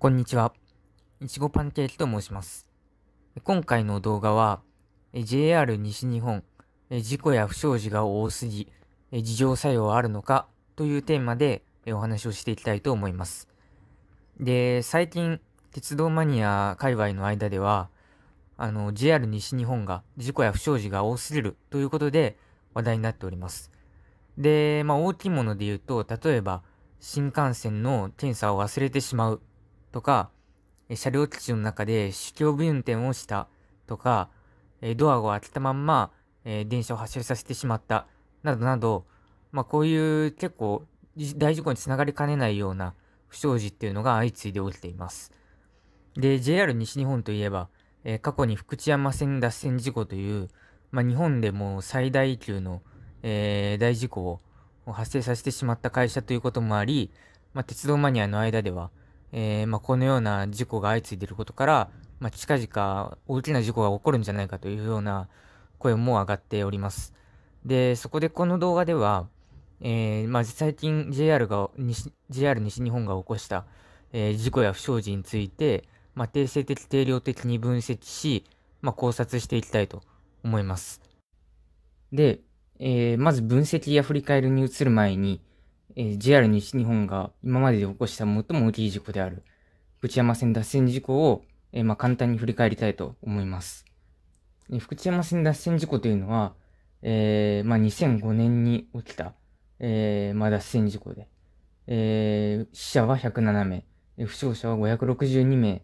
こんにちは。いちごパンケーキと申します。今回の動画は、JR 西日本、事故や不祥事が多すぎ、事情作用はあるのかというテーマでお話をしていきたいと思います。で、最近、鉄道マニア界隈の間では、あの、JR 西日本が事故や不祥事が多すぎるということで話題になっております。で、まあ大きいもので言うと、例えば、新幹線の検査を忘れてしまうとか、車両基地の中で主教部運転をしたとか、ドアを開けたまんま電車を発車させてしまったなどなど、まあ、こういう結構大事故につながりかねないような不祥事っていうのが相次いで起きています。で、JR 西日本といえば、え過去に福知山線脱線事故という、まあ、日本でも最大級の、え大事故を発生させてしまった会社ということもあり、まあ、鉄道マニアの間では、えー、まあ、このような事故が相次いでいることから、まあ、近々大きな事故が起こるんじゃないかというような声も上がっております。で、そこでこの動画では、えー、まあ、最近 JR が西、JR 西日本が起こした、えー、事故や不祥事について、まあ、定性的定量的に分析し、まあ、考察していきたいと思います。で、えー、まず分析や振り返りに移る前に、え JR 西日本が今までで起こした最も大きい事故である、福知山線脱線事故を、えー、まあ、簡単に振り返りたいと思います。え福知山線脱線事故というのは、えー、まあ、2005年に起きた、えー、まあ、脱線事故で、えー、死者は107名、負傷者は562名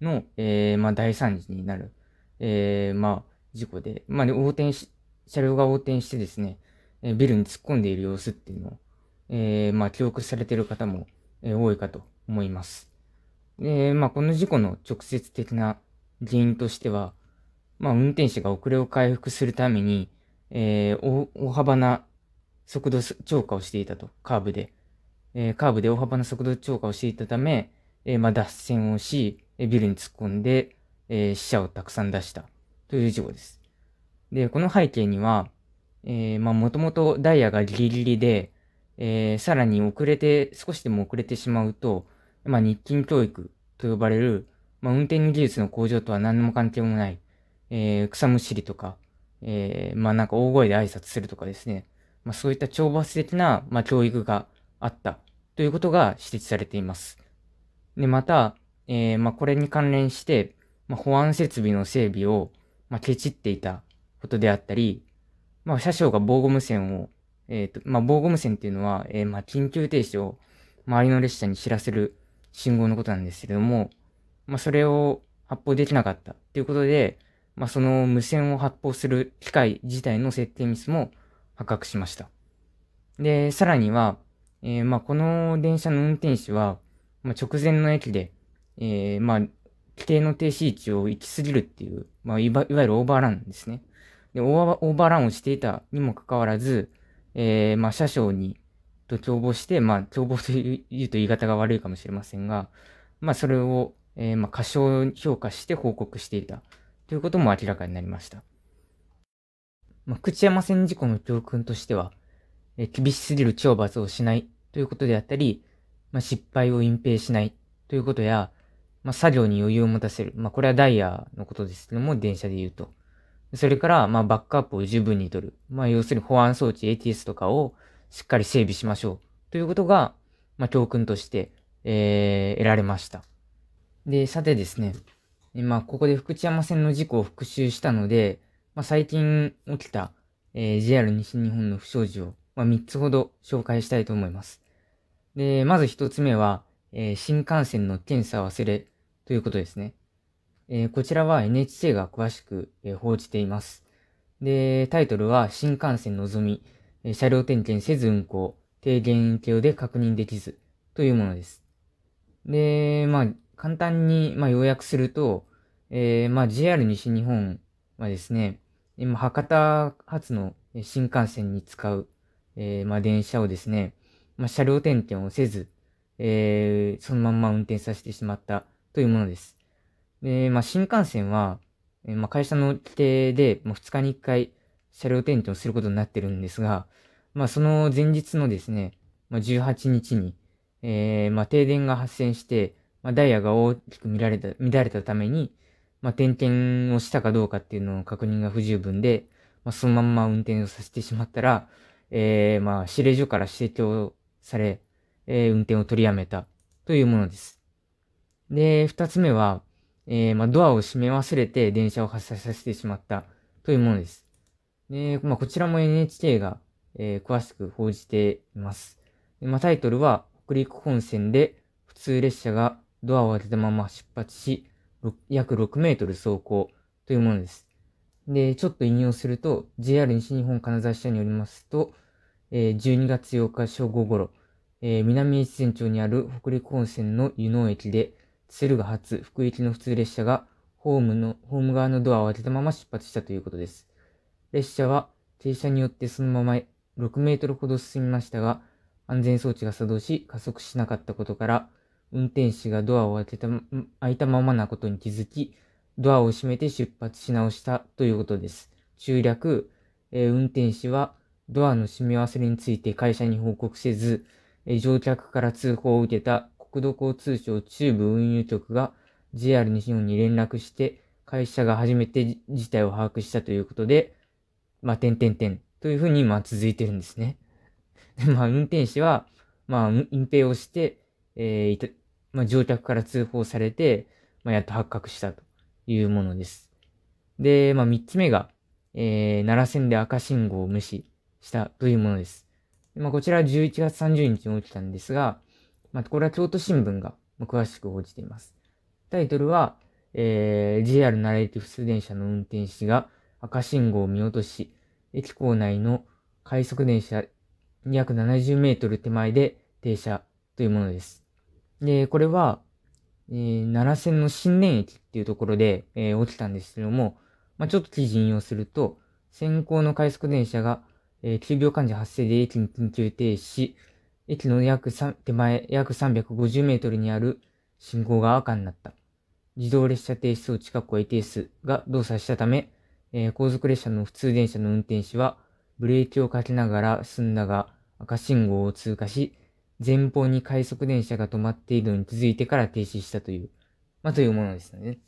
の、えー、まあ、大惨事になる、えー、まあ、事故で、まあ、ね、横転し、車両が横転してですね、えビルに突っ込んでいる様子っていうのを、えー、まあ、記憶されている方も、えー、多いかと思います。で、まあ、この事故の直接的な原因としては、まあ、運転手が遅れを回復するために、えー、大幅な速度超過をしていたと、カーブで。えー、カーブで大幅な速度超過をしていたため、えー、まあ、脱線をし、えビルに突っ込んで、え死者をたくさん出したという事故です。で、この背景には、えまあ、もともとダイヤがギリギリで、えー、さらに遅れて、少しでも遅れてしまうと、まあ、日勤教育と呼ばれる、まあ、運転技術の向上とは何も関係もない、えー、草むしりとか、えー、まあ、なんか大声で挨拶するとかですね、まあ、そういった懲罰的な、まあ、教育があったということが指摘されています。で、また、えー、まあ、これに関連して、まあ、保安設備の整備を、まあ、ケチっていたことであったり、まあ、車掌が防護無線をえっ、ー、と、まあ、防護無線っていうのは、えー、まあ、緊急停止を周りの列車に知らせる信号のことなんですけれども、まあ、それを発砲できなかったっていうことで、まあ、その無線を発砲する機械自体の設定ミスも発覚しました。で、さらには、えー、まあ、この電車の運転手は、まあ、直前の駅で、えー、まあ、規定の停止位置を行き過ぎるっていう、まあいわ、ゆるオーバーランですね。でオーバーランをしていたにもかかわらず、えー、まあ、車掌に、と帳簿して、まあ、帳簿というと言い方が悪いかもしれませんが、まあ、それを、えー、まあ、過小評価して報告していたということも明らかになりました。まあ、口山線事故の教訓としては、えー、厳しすぎる懲罰をしないということであったり、まあ、失敗を隠蔽しないということや、まあ、作業に余裕を持たせる。まあ、これはダイヤのことですけども、電車で言うと。それから、まあ、バックアップを十分に取る。まあ、要するに保安装置 ATS とかをしっかり整備しましょう。ということが、まあ、教訓として、えー、得られました。で、さてですね。まあ、ここで福知山線の事故を復習したので、まあ、最近起きた、えー、JR 西日本の不祥事を、まあ、3つほど紹介したいと思います。で、まず1つ目は、えー、新幹線の検査忘れということですね。えー、こちらは NHK が詳しく、えー、報じています。で、タイトルは新幹線のぞみ、え車両点検せず運行、低減影響で確認できずというものです。で、まあ、簡単に、まあ、要約すると、えー、まあ、JR 西日本はですね、今、博多発の新幹線に使う、えー、まあ、電車をですね、まあ、車両点検をせず、えー、そのまんま運転させてしまったというものです。で、まあ、新幹線は、えまあ、会社の規定で、もう2日に1回車両点検をすることになってるんですが、まあ、その前日のですね、まあ、18日に、えー、まあ、停電が発生して、まあ、ダイヤが大きく乱れた、乱れたために、まあ、点検をしたかどうかっていうのの確認が不十分で、まあ、そのまんま運転をさせてしまったら、えー、まあ、指令所から指摘をされ、えー、運転を取りやめたというものです。で、二つ目は、えー、まあ、ドアを閉め忘れて電車を発車させてしまったというものです。で、まあ、こちらも NHK が、えー、詳しく報じています。でまあ、タイトルは、北陸本線で普通列車がドアを開けたまま出発し、約6メートル走行というものです。で、ちょっと引用すると、JR 西日本金沢支社によりますと、えー、12月8日正午頃、えー、南越前町にある北陸本線の湯野駅で、セルが初、福行きの普通列車がホームの、ホーム側のドアを開けたまま出発したということです。列車は停車によってそのまま6メートルほど進みましたが、安全装置が作動し加速しなかったことから、運転士がドアを開けた、開いたままなことに気づき、ドアを閉めて出発し直したということです。中略、えー、運転士はドアの閉め忘れについて会社に報告せず、えー、乗客から通報を受けた国土交通省中部運輸局が JR 西日本に連絡して、会社が初めて事態を把握したということで、まあ、点点点というふうに、まあ、続いてるんですね。で、まあ、運転士は、まあ、隠蔽をして、えー、まあ、乗客から通報されて、まあ、やっと発覚したというものです。で、まあ、3つ目が、えー、奈良線で赤信号を無視したというものです。まあ、こちらは11月30日に起きたんですが、まあ、これは京都新聞が詳しく報じています。タイトルは、えー、JR ナレーティフス。電車の運転士が赤信号を見落とし、駅構内の快速電車2 70メートル手前で停車というものです。で、これは、えー、奈良線の新年駅っていうところで、えー、起きたんですけども、まあ、ちょっと記事引用すると、先行の快速電車が、えー、急病患者発生で駅に緊急停止駅の約3手前、約350メートルにある信号が赤になった。自動列車停止装置かっこ ATS が動作したため、えー、後続列車の普通電車の運転士はブレーキをかけながら進んだが赤信号を通過し、前方に快速電車が止まっているのに気づいてから停止したという、まあ、というものですね。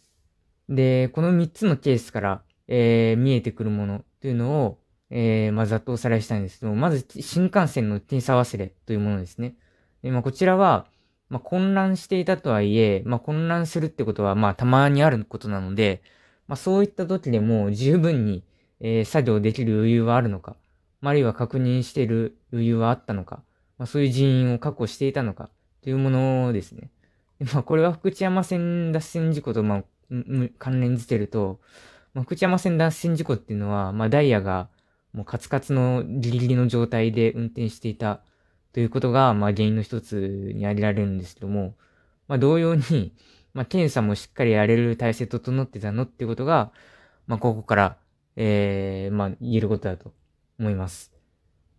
で、この3つのケースから、えー、見えてくるものというのを、えー、まざっとおさらいしたいんですけど、まず新幹線の点差忘れというものですね。でまあ、こちらは、まあ、混乱していたとはいえ、まあ、混乱するってことは、まあ、たまにあることなので、まあ、そういった時でも十分に、えー、作業できる余裕はあるのか、まあ、あるいは確認している余裕はあったのか、まあ、そういう人員を確保していたのか、というものですね。でまあ、これは福知山線脱線事故と、まあ、関連づけると、まあ、福知山線脱線事故っていうのは、まあ、ダイヤが、もうカツカツのギリギリの状態で運転していたということが、まあ、原因の一つに挙げられるんですけども、まあ、同様に、まあ、検査もしっかりやれる体制整ってたのっていうことが、まあ、ここから、えー、まあ、言えることだと思います。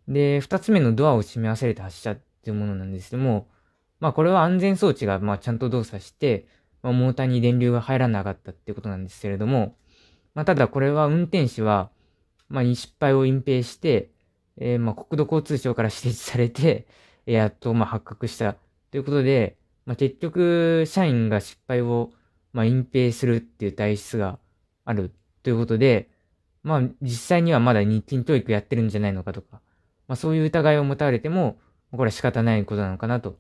で、二つ目のドアを閉め忘れて発車っていうものなんですけども、まあ、これは安全装置が、まあ、ちゃんと動作して、まあ、モーターに電流が入らなかったってことなんですけれども、まあ、ただこれは運転士は、まあ、失敗を隠蔽して、えー、まあ、国土交通省から指摘されて、やっとまあ発覚したということで、まあ、結局、社員が失敗をまあ隠蔽するっていう体質があるということで、まあ、実際にはまだ日勤教育やってるんじゃないのかとか、まあ、そういう疑いを持たれても、これは仕方ないことなのかなと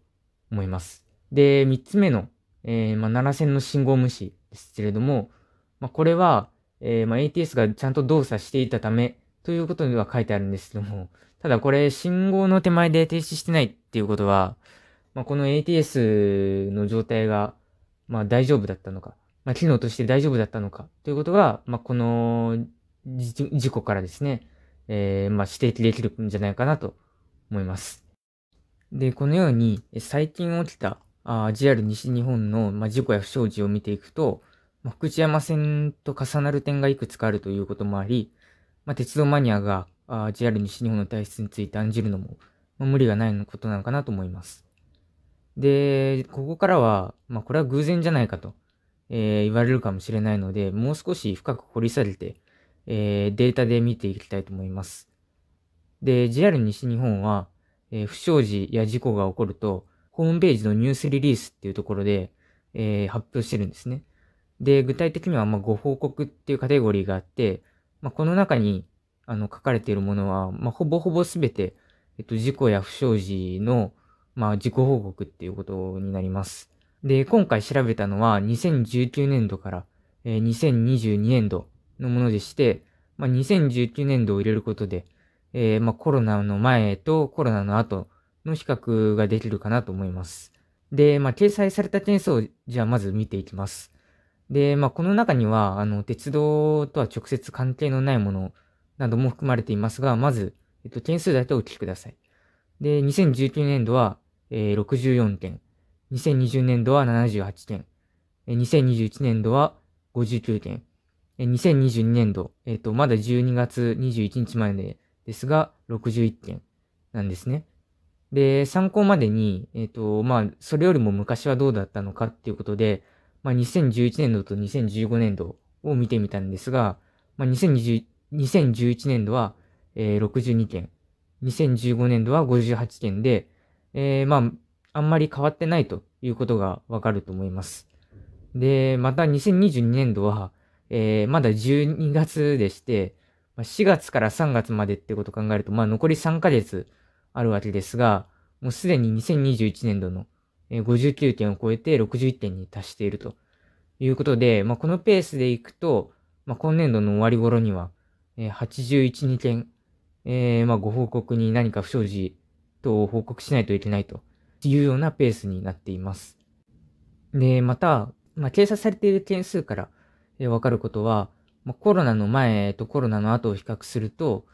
思います。で、3つ目の、えー、まあ、7000の信号無視ですけれども、まあ、これは、えー、まあ、ATS がちゃんと動作していたためということには書いてあるんですけども、ただこれ信号の手前で停止してないっていうことは、まあ、この ATS の状態が、まあ、大丈夫だったのか、まあ、機能として大丈夫だったのかということが、まあ、この事故からですね、えー、まあ、指摘できるんじゃないかなと思います。で、このように最近起きたあ JR 西日本の、まあ、事故や不祥事を見ていくと、まあ、福知山線と重なる点がいくつかあるということもあり、まあ、鉄道マニアがあ JR 西日本の体質について案じるのも、まあ、無理がないことなのかなと思います。で、ここからは、まあ、これは偶然じゃないかと、えー、言われるかもしれないので、もう少し深く掘り下げて、えー、データで見ていきたいと思います。で、JR 西日本は、えー、不祥事や事故が起こると、ホームページのニュースリリースっていうところで、えー、発表してるんですね。で、具体的にはまご報告っていうカテゴリーがあって、まあ、この中にあの書かれているものは、まあ、ほぼほぼ全て、えっと、事故や不祥事の、まあ、事故報告っていうことになります。で、今回調べたのは2019年度から、えー、2022年度のものでして、まあ、2019年度を入れることで、えー、まあ、コロナの前とコロナの後の比較ができるかなと思います。で、まあ、掲載された件数をじゃあまず見ていきます。で、まあ、この中には、あの、鉄道とは直接関係のないものなども含まれていますが、まず、えっと、件数だけお聞きください。で、2019年度は、えー、64件。2020年度は78件。2021年度は59件。2022年度、えっ、ー、と、まだ12月21日までですが、61件なんですね。で、参考までに、えっ、ー、と、まあ、それよりも昔はどうだったのかっていうことで、まあ、2011年度と2015年度を見てみたんですが、まあ、2020 2011年度は、えー、62件、2015年度は58件で、えー、まあ、あんまり変わってないということがわかると思います。で、また2022年度は、えー、まだ12月でして、4月から3月までってことを考えると、まあ残り3ヶ月あるわけですが、もうすでに2021年度の59点を超えて61点に達しているということで、まあ、このペースでいくと、まあ、今年度の終わり頃には、え81、2件、えー、まあ、ご報告に何か不祥事等を報告しないといけないというようなペースになっています。で、また、まあ、掲されている件数から、えわかることは、まあ、コロナの前とコロナの後を比較すると、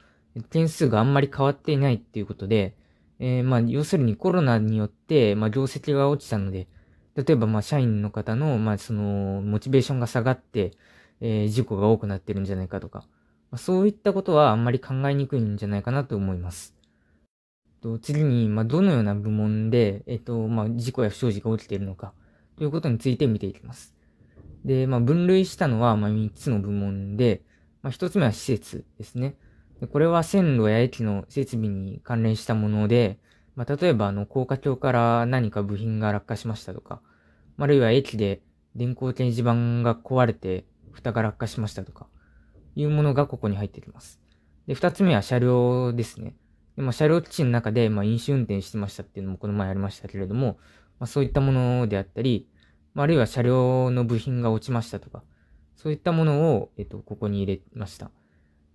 件数があんまり変わっていないっていうことで、えー、まあ、要するにコロナによって、まあ、業績が落ちたので、例えば、まあ、社員の方の、まあ、その、モチベーションが下がって、えー、事故が多くなってるんじゃないかとか、まあ、そういったことはあんまり考えにくいんじゃないかなと思います。と次に、まあ、どのような部門で、えっ、と、まあ、事故や不祥事が起きているのか、ということについて見ていきます。で、まあ、分類したのは、まあ、3つの部門で、まあ、1つ目は施設ですね。でこれは線路や駅の設備に関連したもので、まあ、例えばあの高架橋から何か部品が落下しましたとか、あるいは駅で電光掲示板が壊れて蓋が落下しましたとか、いうものがここに入ってきます。で、二つ目は車両ですね。でまあ、車両基地の中で、まあ、飲酒運転してましたっていうのもこの前ありましたけれども、まあ、そういったものであったり、あるいは車両の部品が落ちましたとか、そういったものを、えっと、ここに入れました。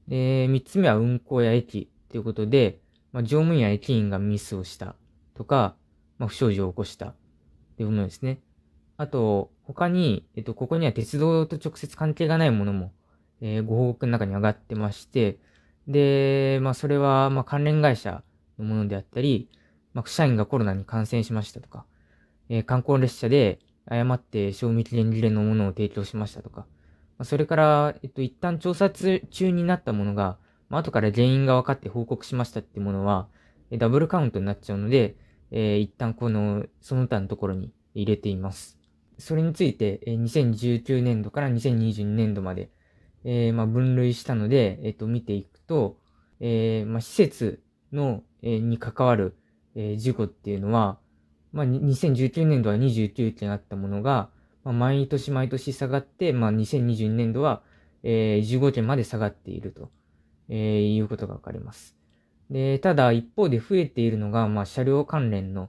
で、3つ目は運行や駅ということで、まあ、乗務員や駅員がミスをしたとか、まあ、不祥事を起こしたというものですね。あと、他に、えっと、ここには鉄道と直接関係がないものも、えー、ご報告の中に上がってまして、で、まあ、それは、ま関連会社のものであったり、まあ、社員がコロナに感染しましたとか、えー、観光列車で誤って賞味期限切れのものを提供しましたとか、それから、えっと、一旦調査中になったものが、まあ、後から原因が分かって報告しましたってものは、ダブルカウントになっちゃうので、えー、一旦この、その他のところに入れています。それについて、えー、2019年度から2022年度まで、えー、まあ、分類したので、えっ、と、見ていくと、えまあ、施設の、えに関わる、え事故っていうのは、まあ、2019年度は29件あったものが、まあ、毎年毎年下がって、まあ、2022年度は、えー、15件まで下がっていると、えー、いうことがわかります。で、ただ一方で増えているのが、まあ、車両関連の、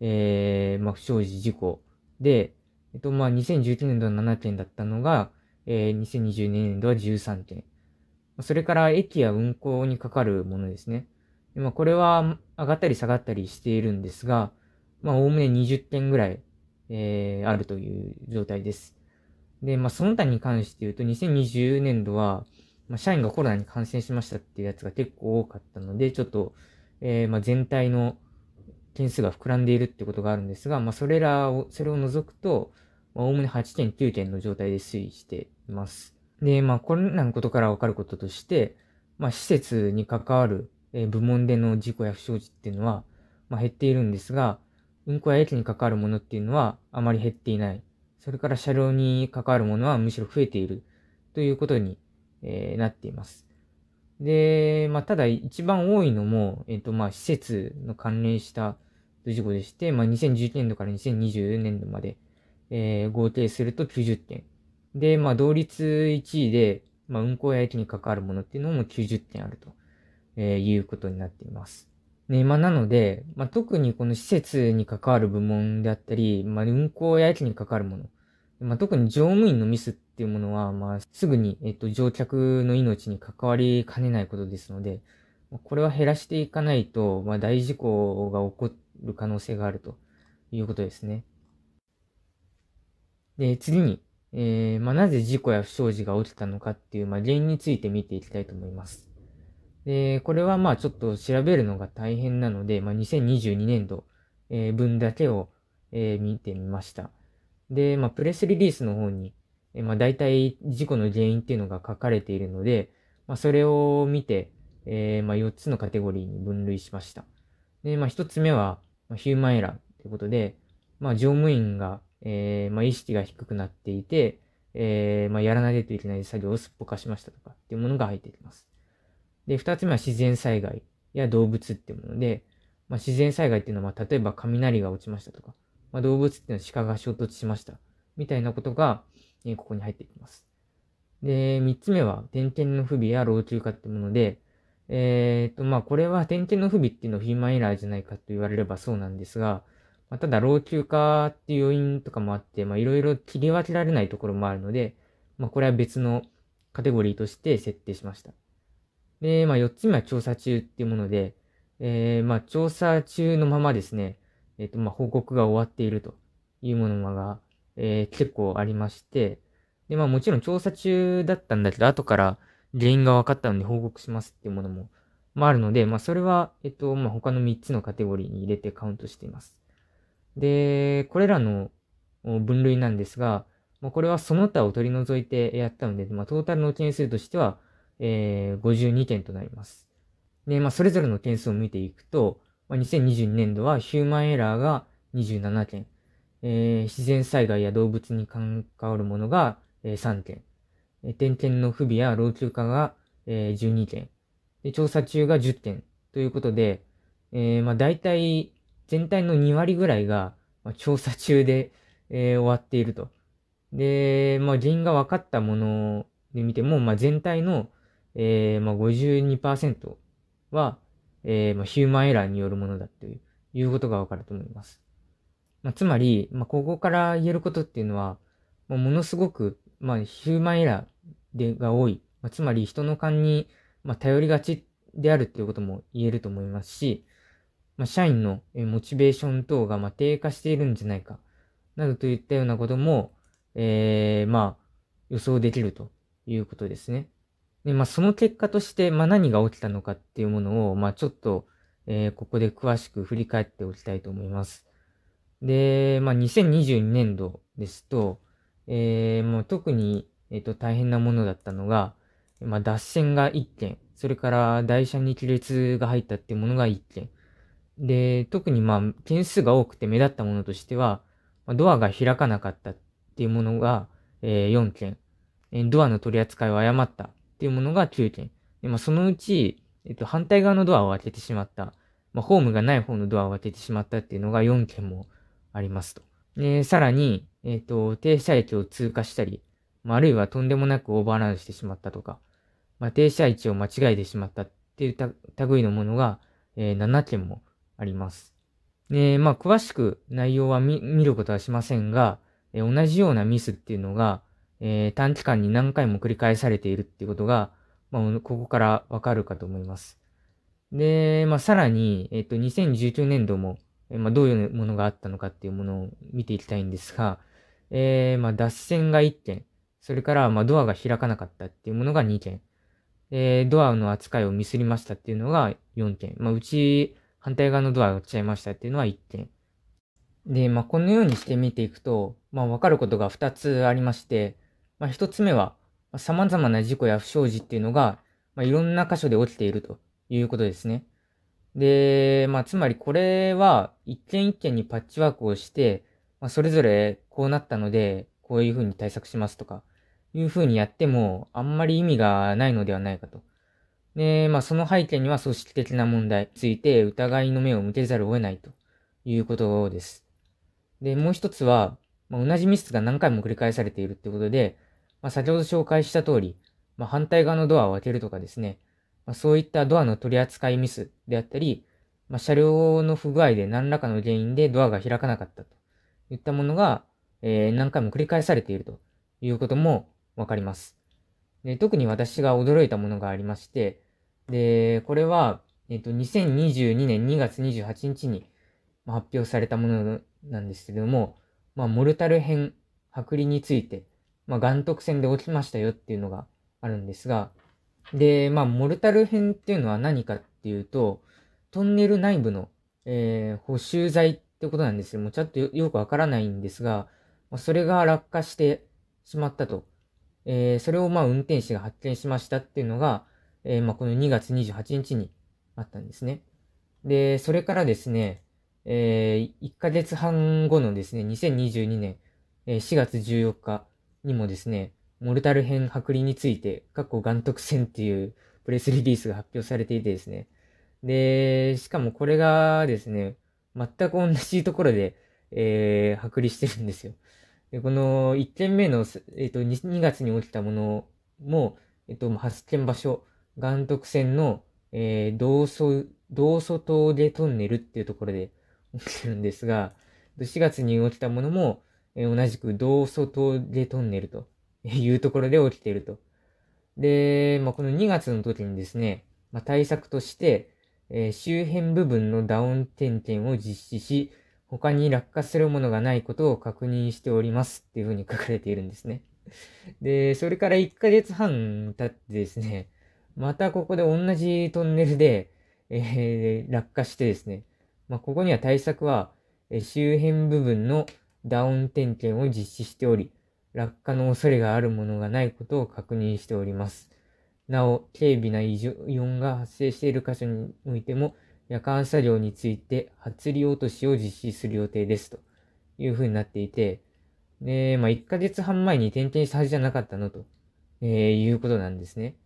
えー、まあ、不祥事事故で、えっと、まあ、2019年度は7件だったのが、えー、2022年度は13件。それから駅や運行にかかるものですね。まあ、これは上がったり下がったりしているんですが、まあ、おおむね20件ぐらいえー、あるという状態です。で、まあ、その他に関して言うと、2020年度は、まあ、社員がコロナに感染しましたっていうやつが結構多かったので、ちょっと、えー、まあ、全体の件数が膨らんでいるってことがあるんですが、まあ、それらを、それを除くと、まあ、おおむね8件、9件の状態で推移しています。で、まあ、これらのことからわかることとして、まあ、施設に関わる、え部門での事故や不祥事っていうのは、まあ、減っているんですが、運行や駅に関わるものっていうのはあまり減っていない。それから車両に関わるものはむしろ増えているということに、えー、なっています。で、まあ、ただ一番多いのも、えっ、ー、と、まあ、施設の関連した事故でして、まあ、2019年度から2020年度まで、えー、合計すると90件。で、まあ、同率1位で、まあ、運行や駅に関わるものっていうのも90件あると、えいうことになっています。ね、まあ、なので、まあ、特にこの施設に関わる部門であったり、まあ、運行や駅に関わるもの、まあ、特に乗務員のミスっていうものは、まあ、すぐに、えっと、乗客の命に関わりかねないことですので、これは減らしていかないと、まあ、大事故が起こる可能性があるということですね。で、次に、えー、まあ、なぜ事故や不祥事が起きたのかっていう、まあ、原因について見ていきたいと思います。で、これはまあちょっと調べるのが大変なので、まあ、2022年度、分だけを、見てみました。で、まあプレスリリースの方に、まあ大体事故の原因っていうのが書かれているので、まあそれを見て、えー、まあ4つのカテゴリーに分類しました。で、まあ1つ目は、ヒューマンエラーってことで、まあ乗務員が、えー、まあ意識が低くなっていて、えー、まあやらないといけない作業をすっぽかしましたとかっていうものが入ってきます。で、二つ目は自然災害や動物ってもので、まあ、自然災害っていうのは、まあ、例えば雷が落ちましたとか、まあ、動物っていうのは鹿が衝突しました。みたいなことが、えー、ここに入っていきます。で、三つ目は、点検の不備や老朽化ってもので、えー、と、まあ、これは点検の不備っていうのはヒューマンエラーじゃないかと言われればそうなんですが、まあ、ただ老朽化っていう要因とかもあって、まあ、いろいろ切り分けられないところもあるので、まあ、これは別のカテゴリーとして設定しました。で、まあ、4つ目は調査中っていうもので、えー、まあ、調査中のままですね、えっ、ー、と、まあ、報告が終わっているというものが、えー、結構ありまして、で、まあ、もちろん調査中だったんだけど、後から原因が分かったので報告しますっていうものも、まあ、あるので、まあ、それは、えっ、と、まあ、他の3つのカテゴリーに入れてカウントしています。で、これらの分類なんですが、まあ、これはその他を取り除いてやったので、まあ、トータルのうちにするとしては、えー、52点となります。で、まあ、それぞれの点数を見ていくと、まあ、2022年度はヒューマンエラーが27件、えー、自然災害や動物に関わるものが、えー、3件、えー、点検の不備や老朽化が、えー、12件で、調査中が10点ということで、えー、まあ、大体全体の2割ぐらいが、まあ、調査中で、えー、終わっていると。で、まあ、原因が分かったもので見ても、まあ、全体のえー、まあ、52%は、えー、まあ、ヒューマンエラーによるものだといういうことがわかると思います。まあ、つまり、まあ、ここから言えることっていうのは、まあ、ものすごく、まあ、ヒューマンエラーでが多い。まあ、つまり、人の勘に、まあ、頼りがちであるっていうことも言えると思いますし、まあ、社員の、えモチベーション等が、まあ、低下しているんじゃないか、などといったようなことも、えー、まあ、予想できるということですね。で、まあ、その結果として、まあ、何が起きたのかっていうものを、まあ、ちょっと、えー、ここで詳しく振り返っておきたいと思います。で、まあ、2022年度ですと、えー、もう特に、えっ、ー、と、大変なものだったのが、まあ、脱線が1件、それから台車に亀裂が入ったっていうものが1件。で、特にまあ、件数が多くて目立ったものとしては、まあ、ドアが開かなかったっていうものが、えー、4件。ドアの取り扱いを誤ったっていうものが9件。で、まあ、そのうち、えっと、反対側のドアを開けてしまった。まあ、ホームがない方のドアを開けてしまったっていうのが4件もありますと。で、さらに、えっと、停車駅を通過したり、まあ、あるいはとんでもなくオーバーランしてしまったとか、まあ、停車位置を間違えてしまったっていう類のものが、えー、7件もあります。で、まあ、詳しく内容は見ることはしませんが、えー、同じようなミスっていうのが、えー、短期間に何回も繰り返されているっていうことが、まあ、ここからわかるかと思います。で、まあ、さらに、えっ、ー、と、2019年度も、まあ、どういうものがあったのかっていうものを見ていきたいんですが、えー、まあ、脱線が1件、それから、まあ、ドアが開かなかったっていうものが2件、えー、ドアの扱いをミスりましたっていうのが4件、まあ、うち反対側のドアが落ちちゃいましたっていうのは1件。で、まあ、このようにして見ていくと、まあ、わかることが2つありまして、まあ、一つ目は、様々な事故や不祥事っていうのが、まあ、いろんな箇所で起きているということですね。で、まあ、つまりこれは、一件一件にパッチワークをして、まあ、それぞれこうなったので、こういうふうに対策しますとか、いうふうにやっても、あんまり意味がないのではないかと。で、まあ、その背景には組織的な問題について疑いの目を向けざるを得ないということです。で、もう一つは、まあ、同じミスが何回も繰り返されているってことで、まあ、先ほど紹介した通り、まあ、反対側のドアを開けるとかですね、まあ、そういったドアの取り扱いミスであったり、まあ、車両の不具合で何らかの原因でドアが開かなかったといったものが、えー、何回も繰り返されているということもわかります。で特に私が驚いたものがありまして、で、これは、えっ、と、2022年2月28日に発表されたものなんですけども、まあ、モルタル編剥離についてまあ、眼徳戦で起きましたよっていうのがあるんですが、で、まあ、モルタル編っていうのは何かっていうと、トンネル内部の、えー、補修材ってことなんですよ。もうちょっとよくわからないんですが、まそれが落下してしまったと。えー、それをまあ運転士が発見しましたっていうのが、えー、まあこの2月28日にあったんですね。で、それからですね、えー、1ヶ月半後のですね、2022年、え4月14日、にもですね、モルタル編剥離について、過去こ眼徳戦っていうプレスリリースが発表されていてですね。で、しかもこれがですね、全く同じところで、えー、剥離してるんですよ。で、この1件目の、えっ、ー、と 2, 2月に起きたものも、えっ、ー、と、発見場所、岩徳線の、えー、道祖、道祖峠トンネルっていうところで起きてるんですが、4月に起きたものも、え同じく道祖峠トンネルというところで起きていると。で、まあ、この2月の時にですね、まあ、対策として、えー、周辺部分のダウン点検を実施し、他に落下するものがないことを確認しておりますっていうふうに書かれているんですね。で、それから1ヶ月半経ってですね、またここで同じトンネルで、えー、落下してですね、まあ、ここには対策は、えー、周辺部分のダウン点検を実施しており、落下の恐れがあるものがないことを確認しております。なお、軽微な異音が発生している箇所においても、夜間車両について発利落としを実施する予定ですというふうになっていて、で、まあ、1ヶ月半前に点検したはずじゃなかったのと、えー、いうことなんですね。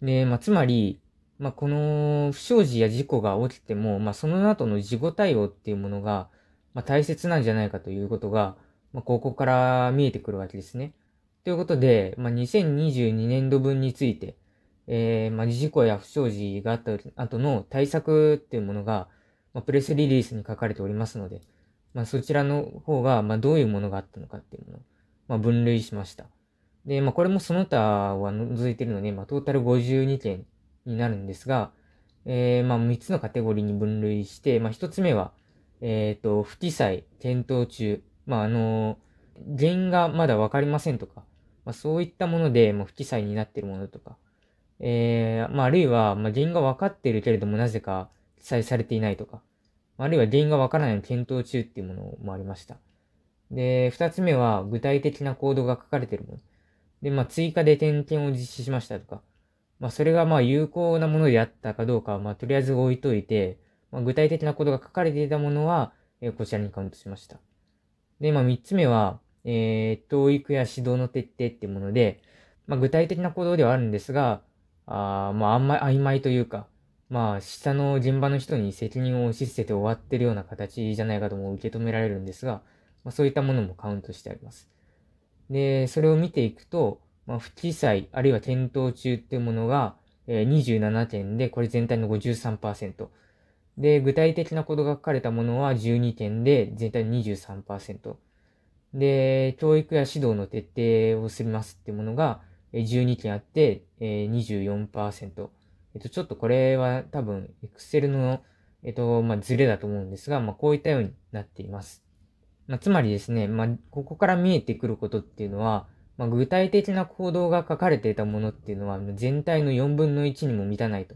で、まあ、つまり、まあ、この不祥事や事故が起きても、まあ、その後の事後対応っていうものが、まあ、大切なんじゃないかということが、まあ、ここから見えてくるわけですね。ということで、まあ、2022年度分について、えー、まあ、事故や不祥事があった後の対策っていうものが、まあ、プレスリリースに書かれておりますので、まあ、そちらの方が、まあ、どういうものがあったのかっていうものを、まあ、分類しました。で、まあ、これもその他は除いてるので、まあ、トータル52件になるんですが、えー、まあ、3つのカテゴリーに分類して、まあ、1つ目は、えっ、ー、と、不記載、検討中、まあ、あのー、原因がまだわかりませんとか、まあ、そういったもので、もう不記載になってるものとか、えー、まあ、あるいは、まあ、原因がわかってるけれども、なぜか記載されていないとか、あるいは原因がわからない検討中っていうものもありました。で、二つ目は、具体的な行動が書かれているもの。で、まあ、追加で点検を実施しましたとか、まあ、それがまあ有効なものであったかどうかは、まあ、とりあえず置いといて、まあ、具体的なことが書かれていたものは、えー、こちらにカウントしました。で、まあ、3つ目は、えー、教育や指導の徹底っていうもので、まあ、具体的な行動ではあるんですが、あまあ、あんまり曖昧というか、まあ、下の順番の人に責任を押し付けて終わってるような形じゃないかとも受け止められるんですが、まあ、そういったものもカウントしてあります。で、それを見ていくと、まあ、不記載、あるいは検討中っていうものが、えー、27件で、これ全体の53%。で、具体的なことが書かれたものは12点で、全体23%。で、教育や指導の徹底をみますってものが12件あって24%。えっと、ちょっとこれは多分 Excel の、えっと、まあ、ズレだと思うんですが、まあ、こういったようになっています。まあ、つまりですね、まあ、ここから見えてくることっていうのは、まあ、具体的な行動が書かれていたものっていうのは全体の4分の1にも満たないと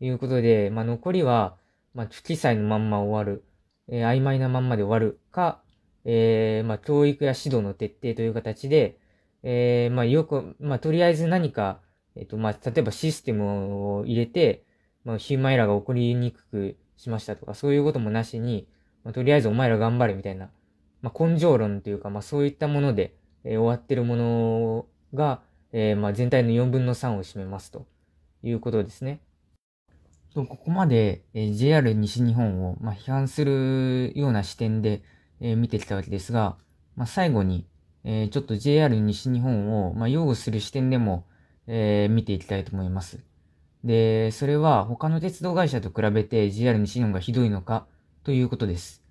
いうことで、まあ、残りは、まあ、記載のまんま終わる、えー、曖昧なまんまで終わるか、えー、まあ、教育や指導の徹底という形で、えー、まあ、よく、まあ、とりあえず何か、えっ、と、まあ、例えばシステムを入れて、まあ、ヒューマンエラーが起こりにくくしましたとか、そういうこともなしに、まあ、とりあえずお前ら頑張れみたいな、まあ、根性論というか、まあ、そういったもので、えー、終わってるものが、えー、まあ、全体の4分の3を占めますということですね。そうここまで、えー、JR 西日本を、まあ、批判するような視点で、えー、見てきたわけですが、まあ、最後に、えー、ちょっと JR 西日本を、まあ、擁護する視点でも、え見ていきたいと思います。で、それは他の鉄道会社と比べて JR 西日本がひどいのかということです。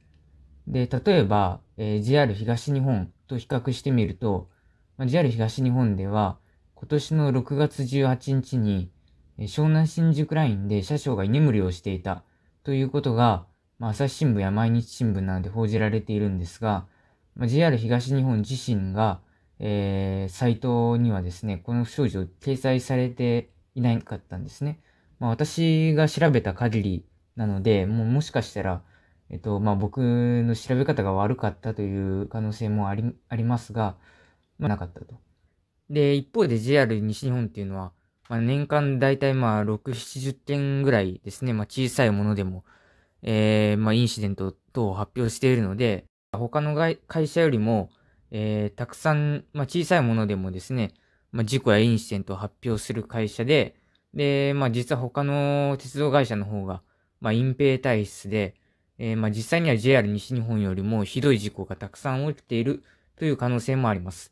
で、例えば、え JR 東日本と比較してみると、まあ、JR 東日本では今年の6月18日に、湘南新宿ラインで車掌が居眠りをしていたということが、まあ、朝日新聞や毎日新聞などで報じられているんですが、まあ、JR 東日本自身が、えー、サイトにはですね、この不祥事を掲載されていなかったんですね。まあ、私が調べた限りなので、もうもしかしたら、えっと、まあ、僕の調べ方が悪かったという可能性もあり、ありますが、まあ、なかったと。で、一方で JR 西日本っていうのは、まあ、年間だいたいまあ6、70件ぐらいですね、まあ、小さいものでも、えー、まあ、インシデント等を発表しているので、他の会社よりも、えー、たくさん、まあ、小さいものでもですね、まあ、事故やインシデントを発表する会社で、で、まあ、実は他の鉄道会社の方が、まあ、隠蔽体質で、えー、まあ、実際には JR 西日本よりもひどい事故がたくさん起きているという可能性もあります。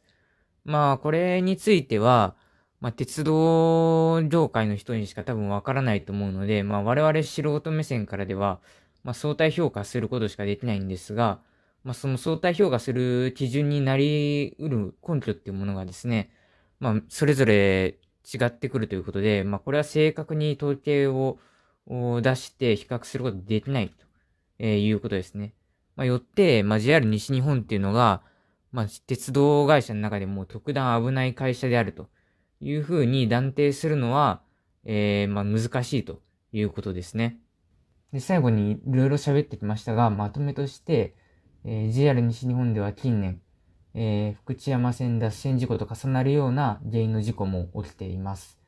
まあ、これについては、まあ、鉄道業界の人にしか多分わからないと思うので、まあ、我々素人目線からでは、まあ、相対評価することしかできないんですが、まあ、その相対評価する基準になり得る根拠っていうものがですね、まあ、それぞれ違ってくるということで、まあ、これは正確に統計を出して比較することできないと、えいうことですね。まあ、よって、まあ、JR 西日本っていうのが、まあ、鉄道会社の中でも特段危ない会社であると。いうふうに断定するのは、えー、まあ、難しいということですね。で、最後にいろいろ喋ってきましたが、まとめとして、えー、JR 西日本では近年、えー、福知山線脱線事故と重なるような原因の事故も起きています。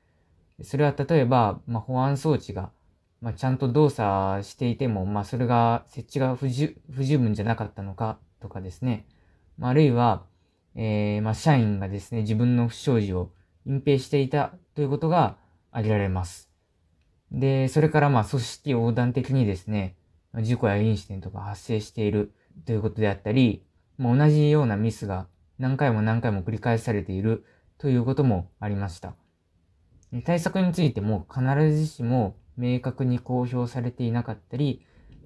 それは例えば、まあ、保安装置が、まあ、ちゃんと動作していても、まあ、それが設置が不十分じゃなかったのかとかですね。まあ、るいは、えー、ま社員がですね、自分の不祥事を隠蔽していたということが挙げられます。で、それからまあ組織横断的にですね、事故やインシデントが発生しているということであったり、まあ、同じようなミスが何回も何回も繰り返されているということもありました。対策についても必ずしも明確に公表されていなかったり、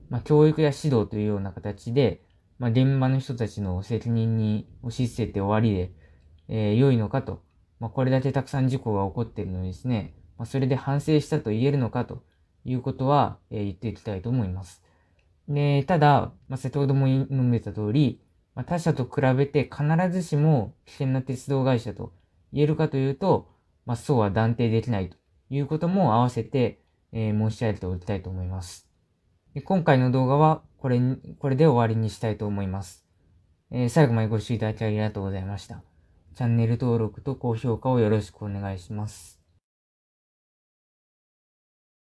まあ、教育や指導というような形で、まあ、現場の人たちの責任に押し付けて終わりで、えー、良いのかとまあ、これだけたくさん事故が起こっているのにですね、まあ、それで反省したと言えるのかということは、えー、言っていきたいと思います。で、ただ、まあ、先ほども述べた通り、まあ、他社と比べて必ずしも危険な鉄道会社と言えるかというと、まあ、そうは断定できないということも合わせて、えー、申し上げておきたいと思います。で今回の動画はこれこれで終わりにしたいと思います。えー、最後までご視聴いただきありがとうございました。チャンネル登録と高評価をよろしくお願いします。